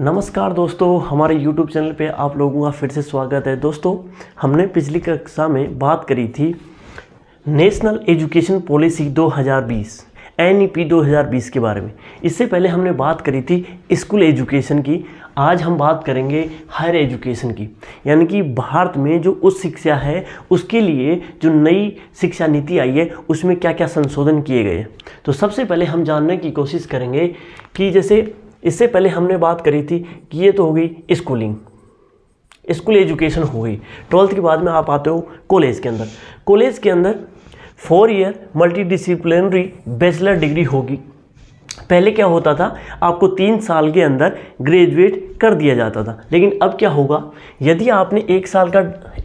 नमस्कार दोस्तों हमारे YouTube चैनल पे आप लोगों का फिर से स्वागत है दोस्तों हमने पिछली कक्षा में बात करी थी नेशनल एजुकेशन पॉलिसी 2020 एनईपी 2020 के बारे में इससे पहले हमने बात करी थी स्कूल एजुकेशन की आज हम बात करेंगे हायर एजुकेशन की यानी कि भारत में जो उच्च शिक्षा है उसके लिए जो नई शिक्षा नीति आई है उसमें क्या क्या संशोधन किए गए तो सबसे पहले हम जानने की कोशिश करेंगे कि जैसे इससे पहले हमने बात करी थी कि ये तो हो गई स्कूलिंग स्कूल एजुकेशन हो गई ट्वेल्थ के बाद में आप आते हो कॉलेज के अंदर कॉलेज के अंदर four year multidisciplinary bachelor degree होगी पहले क्या होता था आपको तीन साल के अंदर ग्रेजुएट कर दिया जाता था लेकिन अब क्या होगा यदि आपने एक साल का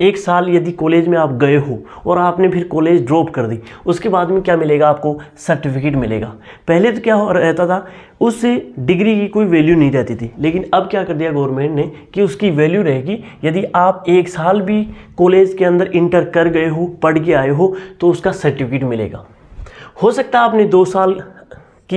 एक साल यदि कॉलेज में आप गए हो और आपने फिर कॉलेज ड्रॉप कर दी उसके बाद में क्या मिलेगा आपको सर्टिफिकेट मिलेगा पहले तो क्या रहता था उससे डिग्री की कोई वैल्यू नहीं रहती थी लेकिन अब क्या कर दिया गवर्नमेंट ने कि उसकी वैल्यू रहेगी यदि आप एक साल भी कॉलेज के अंदर इंटर कर गए हो पढ़ के आए हो तो उसका सर्टिफिकेट मिलेगा हो सकता है आपने दो साल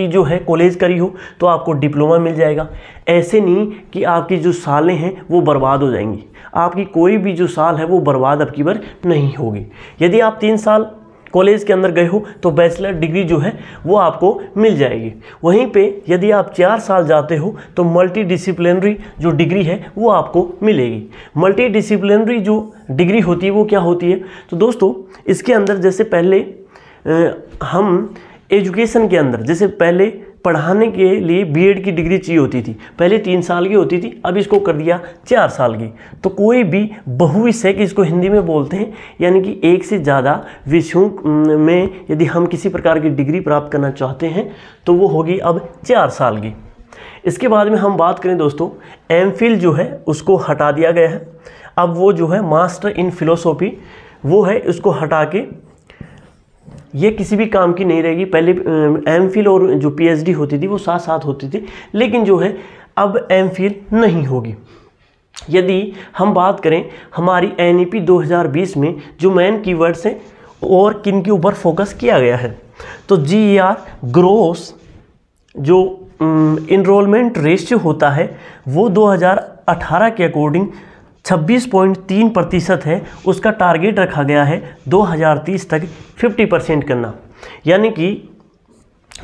की जो है कॉलेज करी हो तो आपको डिप्लोमा मिल जाएगा ऐसे नहीं कि आपकी जो सालें हैं वो बर्बाद हो जाएंगी आपकी कोई भी जो साल है वो बर्बाद अब की बार नहीं होगी यदि आप तीन साल कॉलेज के अंदर गए हो तो बैचलर डिग्री जो है वो आपको मिल जाएगी वहीं पे यदि आप चार साल जाते हो तो मल्टी डिसिप्लिनरी जो डिग्री है वो आपको मिलेगी मल्टी डिसिप्लिनरी जो डिग्री होती है वो क्या होती है तो दोस्तों इसके अंदर जैसे पहले आ, हम एजुकेशन के अंदर जैसे पहले पढ़ाने के लिए बीएड की डिग्री चाहिए होती थी पहले तीन साल की होती थी अब इसको कर दिया चार साल की तो कोई भी बहुविषय कि इसको हिंदी में बोलते हैं यानी कि एक से ज़्यादा विषयों में यदि हम किसी प्रकार की डिग्री प्राप्त करना चाहते हैं तो वो होगी अब चार साल की इसके बाद में हम बात करें दोस्तों एम जो है उसको हटा दिया गया है अब वो जो है मास्टर इन फिलोसॉफी वो है उसको हटा के ये किसी भी काम की नहीं रहेगी पहले एम फिल और जो पीएचडी होती थी वो साथ साथ होती थी लेकिन जो है अब एम फिल नहीं होगी यदि हम बात करें हमारी एन 2020 e में जो मेन कीवर्ड्स हैं और किन के ऊपर फोकस किया गया है तो जी ई आर ग्रोस जो इनरोलमेंट रेशियो होता है वो 2018 के अकॉर्डिंग 26.3 प्रतिशत है उसका टारगेट रखा गया है 2030 तक 50 परसेंट करना यानी कि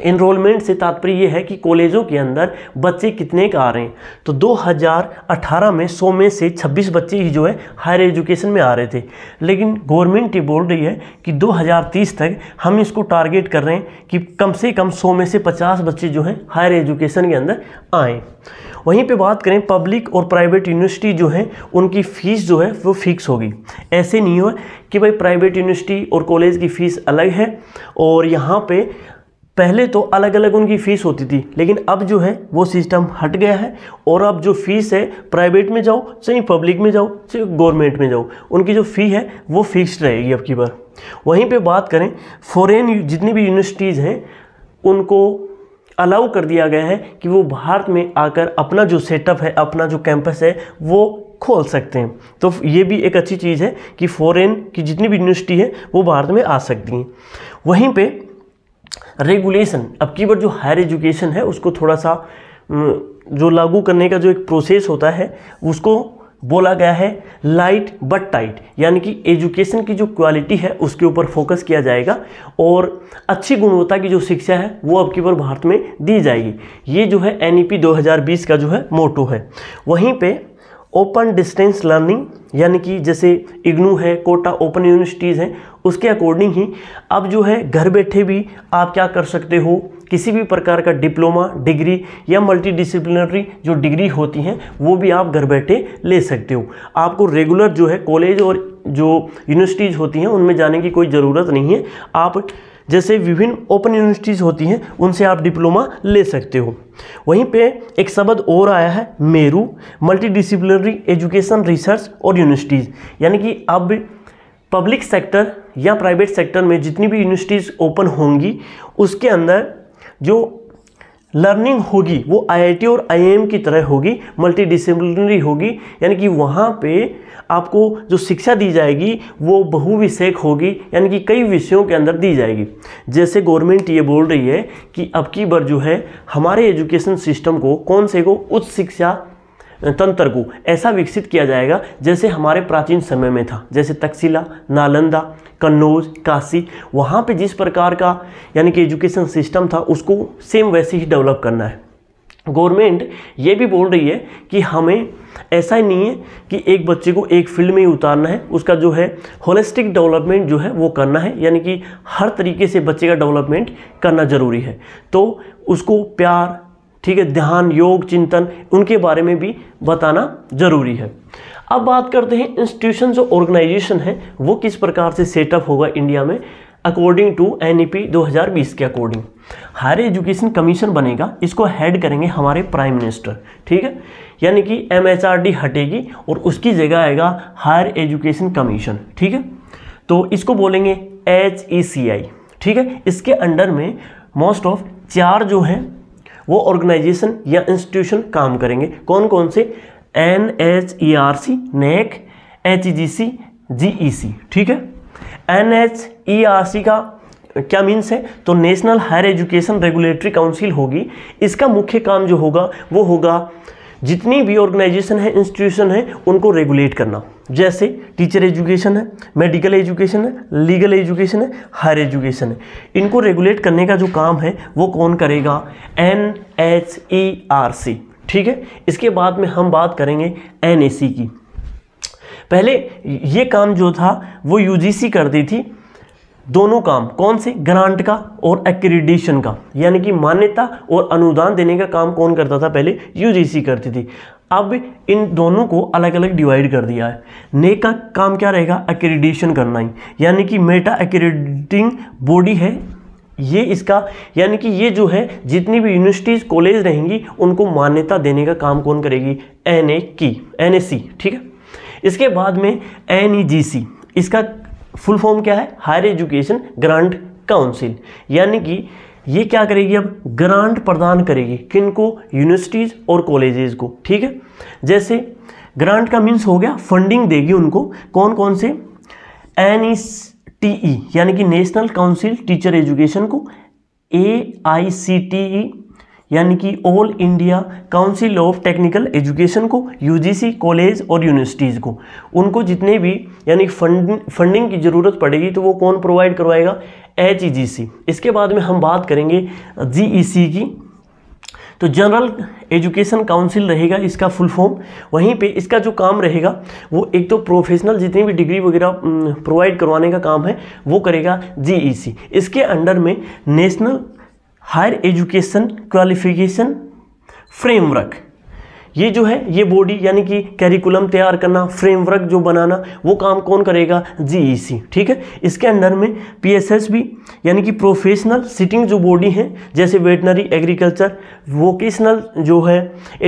इनरोलमेंट से तात्पर्य ये है कि कॉलेजों के अंदर बच्चे कितने का आ रहे हैं तो 2018 में 100 में से 26 बच्चे ही जो है हायर एजुकेशन में आ रहे थे लेकिन गवर्नमेंट ये बोल रही है कि 2030 तक हम इसको टारगेट कर रहे हैं कि कम से कम 100 में से 50 बच्चे जो हैं हायर एजुकेशन के अंदर आएँ वहीं पे बात करें पब्लिक और प्राइवेट यूनिवर्सिटी जो है उनकी फ़ीस जो है वो फिक्स होगी ऐसे नहीं हो कि भाई प्राइवेट यूनिवर्सिटी और कॉलेज की फ़ीस अलग है और यहाँ पे पहले तो अलग अलग उनकी फ़ीस होती थी लेकिन अब जो है वो सिस्टम हट गया है और अब जो फ़ीस है प्राइवेट में जाओ चाहे पब्लिक में जाओ चाहे गवर्नमेंट में जाओ उनकी जो फ़ी है वो फिक्स्ड रहेगी अब की बार वहीं पे बात करें फॉरेन जितनी भी यूनिवर्सिटीज़ हैं उनको अलाउ कर दिया गया है कि वो भारत में आकर अपना जो सेटअप है अपना जो कैंपस है वो खोल सकते हैं तो ये भी एक अच्छी चीज़ है कि फॉरेन की जितनी भी यूनिवर्सिटी है वो भारत में आ सकती हैं वहीं पर रेगुलेशन अब की जो हायर एजुकेशन है उसको थोड़ा सा जो लागू करने का जो एक प्रोसेस होता है उसको बोला गया है लाइट बट टाइट यानी कि एजुकेशन की जो क्वालिटी है उसके ऊपर फोकस किया जाएगा और अच्छी गुणवत्ता की जो शिक्षा है वो अब की बार भारत में दी जाएगी ये जो है एन 2020 e का जो है मोटो है वहीं पे ओपन डिस्टेंस लर्निंग यानी कि जैसे इग्नू है कोटा ओपन यूनिवर्सिटीज़ हैं उसके अकॉर्डिंग ही अब जो है घर बैठे भी आप क्या कर सकते हो किसी भी प्रकार का डिप्लोमा डिग्री या मल्टीडिसिप्लिनरी जो डिग्री होती हैं वो भी आप घर बैठे ले सकते हो आपको रेगुलर जो है कॉलेज और जो यूनिवर्सिटीज़ होती हैं उनमें जाने की कोई ज़रूरत नहीं है आप जैसे विभिन्न ओपन यूनिवर्सिटीज़ होती हैं उनसे आप डिप्लोमा ले सकते हो वहीं पे एक शब्द और आया है मेरू मल्टीडिसिप्लिनरी एजुकेशन रिसर्च और यूनिवर्सिटीज़ यानी कि अब पब्लिक सेक्टर या प्राइवेट सेक्टर में जितनी भी यूनिवर्सिटीज़ ओपन होंगी उसके अंदर जो लर्निंग होगी वो आईआईटी और आईएम की तरह होगी मल्टीडिसिप्लिनरी होगी यानी कि वहाँ पे आपको जो शिक्षा दी जाएगी वो बहुविषयक होगी यानी कि कई विषयों के अंदर दी जाएगी जैसे गवर्नमेंट ये बोल रही है कि अब की बार जो है हमारे एजुकेशन सिस्टम को कौन से को उच्च शिक्षा तंत्र को ऐसा विकसित किया जाएगा जैसे हमारे प्राचीन समय में था जैसे तकसीला नालंदा कन्नौज काशी वहाँ पे जिस प्रकार का यानी कि एजुकेशन सिस्टम था उसको सेम वैसे ही डेवलप करना है गवर्नमेंट ये भी बोल रही है कि हमें ऐसा ही नहीं है कि एक बच्चे को एक फील्ड में ही उतारना है उसका जो है होलिस्टिक डेवलपमेंट जो है वो करना है यानी कि हर तरीके से बच्चे का डेवलपमेंट करना ज़रूरी है तो उसको प्यार ठीक है ध्यान योग चिंतन उनके बारे में भी बताना जरूरी है अब बात करते हैं इंस्टीट्यूशन जो ऑर्गेनाइजेशन है वो किस प्रकार से सेटअप होगा इंडिया में अकॉर्डिंग टू एन 2020 के अकॉर्डिंग हायर एजुकेशन कमीशन बनेगा इसको हेड करेंगे हमारे प्राइम मिनिस्टर ठीक है यानी कि एम हटेगी और उसकी जगह आएगा हायर एजुकेशन कमीशन ठीक है तो इसको बोलेंगे एच e ठीक है इसके अंडर में मोस्ट ऑफ चार जो हैं वो ऑर्गेनाइजेशन या इंस्टीट्यूशन काम करेंगे कौन कौन से N H E R C NAAC H G C G E C ठीक है N H E R C का क्या मीन्स है तो National Higher Education Regulatory Council होगी इसका मुख्य काम जो होगा वो होगा जितनी भी ऑर्गेनाइजेशन है इंस्टीट्यूशन है उनको रेगुलेट करना जैसे टीचर एजुकेशन है मेडिकल एजुकेशन है लीगल एजुकेशन है हायर एजुकेशन है इनको रेगुलेट करने का जो काम है वो कौन करेगा N H E R C ठीक है इसके बाद में हम बात करेंगे एन ए सी की पहले ये काम जो था वो यू जी सी करती थी दोनों काम कौन से ग्रांट का और एक्रीडेशन का यानी कि मान्यता और अनुदान देने का काम कौन करता था पहले यूजीसी करती थी अब इन दोनों को अलग अलग डिवाइड कर दिया है ने का काम क्या रहेगा एक्रीडेशन करना ही यानी कि मेटा एक्रीडिंग बॉडी है ये इसका यानी कि ये जो है जितनी भी यूनिवर्सिटीज़ कॉलेज रहेंगी उनको मान्यता देने का काम कौन करेगी एन ए की एन ए सी ठीक है इसके बाद में एन ई जी सी इसका फुल फॉर्म क्या है हायर एजुकेशन ग्रांट काउंसिल यानी कि ये क्या करेगी अब ग्रांट प्रदान करेगी किनको यूनिवर्सिटीज़ और कॉलेजेस को ठीक है जैसे ग्रांट का मीन्स हो गया फंडिंग देगी उनको कौन कौन से एन टी ई यानी कि नेशनल काउंसिल टीचर एजुकेशन को ए आई सी टी ई यानी कि All India Council of Technical Education को यूजीसी कॉलेज और यूनिवर्सिटीज़ को उनको जितने भी यानी फंड फंडिंग की ज़रूरत पड़ेगी तो वो कौन प्रोवाइड करवाएगा एच e इसके बाद में हम बात करेंगे जी e की तो जनरल एजुकेशन काउंसिल रहेगा इसका फुल फॉर्म वहीं पे इसका जो काम रहेगा वो एक तो प्रोफेशनल जितनी भी डिग्री वगैरह प्रोवाइड करवाने का काम है वो करेगा जीईसी e इसके अंडर में National Higher Education Qualification Framework ये जो है ये बॉडी यानी कि कैरिकुलम तैयार करना फ्रेमवर्क जो बनाना वो काम कौन करेगा जीईसी e ठीक है इसके अंडर में पीएसएस भी यानी कि प्रोफेशनल सिटिंग जो बॉडी है जैसे वेटनरी एग्रीकल्चर वोकेशनल जो है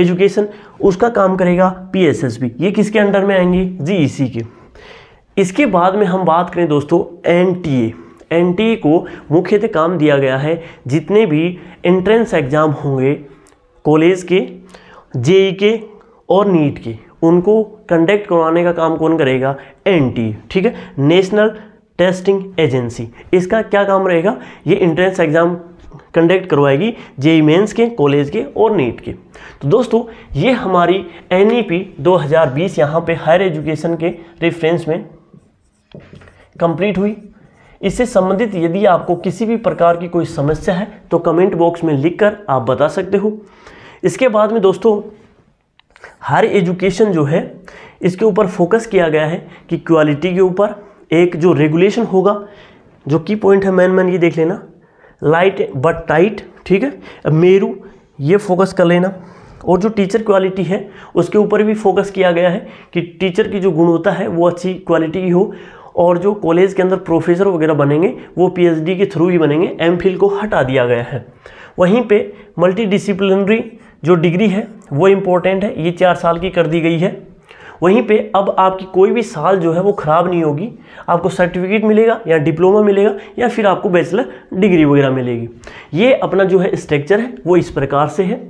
एजुकेशन उसका काम करेगा पीएसएस भी ये किसके अंडर में आएंगे जीईसी e के इसके बाद में हम बात करें दोस्तों एन एनटीए e को मुख्यतः काम दिया गया है जितने भी एंट्रेंस एग्ज़ाम होंगे कॉलेज के जेई e के और नीट के उनको कंडक्ट करवाने का काम कौन करेगा एनटीए e, ठीक है नेशनल टेस्टिंग एजेंसी इसका क्या काम रहेगा ये एंट्रेंस एग्ज़ाम कंडक्ट करवाएगी जेई मेंस के कॉलेज के और नीट के तो दोस्तों ये हमारी एन ई पी दो हज़ार बीस यहाँ पर हायर एजुकेशन के रेफरेंस में कंप्लीट हुई इससे संबंधित यदि आपको किसी भी प्रकार की कोई समस्या है तो कमेंट बॉक्स में लिखकर आप बता सकते हो इसके बाद में दोस्तों हर एजुकेशन जो है इसके ऊपर फोकस किया गया है कि क्वालिटी के ऊपर एक जो रेगुलेशन होगा जो की पॉइंट है मैन मैन ये देख लेना लाइट बट टाइट ठीक है मेरू ये फोकस कर लेना और जो टीचर क्वालिटी है उसके ऊपर भी फोकस किया गया है कि टीचर की जो गुणवत्ता है वो अच्छी क्वालिटी की हो और जो कॉलेज के अंदर प्रोफेसर वगैरह बनेंगे वो पीएचडी के थ्रू ही बनेंगे एम को हटा दिया गया है वहीं पे मल्टीडिसिप्लिनरी जो डिग्री है वो इम्पोर्टेंट है ये चार साल की कर दी गई है वहीं पे अब आपकी कोई भी साल जो है वो ख़राब नहीं होगी आपको सर्टिफिकेट मिलेगा या डिप्लोमा मिलेगा या फिर आपको बैचलर डिग्री वगैरह मिलेगी ये अपना जो है स्ट्रक्चर है वो इस प्रकार से है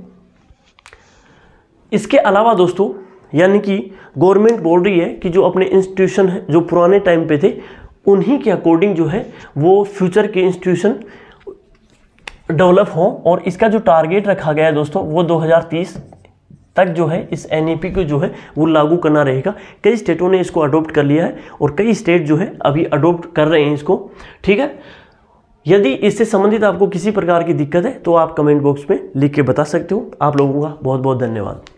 इसके अलावा दोस्तों यानी कि गवर्नमेंट बोल रही है कि जो अपने इंस्टीट्यूशन है जो पुराने टाइम पे थे उन्हीं के अकॉर्डिंग जो है वो फ्यूचर के इंस्टीट्यूशन डेवलप हों और इसका जो टारगेट रखा गया है दोस्तों वो 2030 तक जो है इस एन को जो है वो लागू करना रहेगा कई स्टेटों ने इसको अडोप्ट कर लिया है और कई स्टेट जो है अभी अडोप्ट कर रहे हैं इसको ठीक है यदि इससे संबंधित आपको किसी प्रकार की दिक्कत है तो आप कमेंट बॉक्स में लिख के बता सकते हो आप लोगों का बहुत बहुत धन्यवाद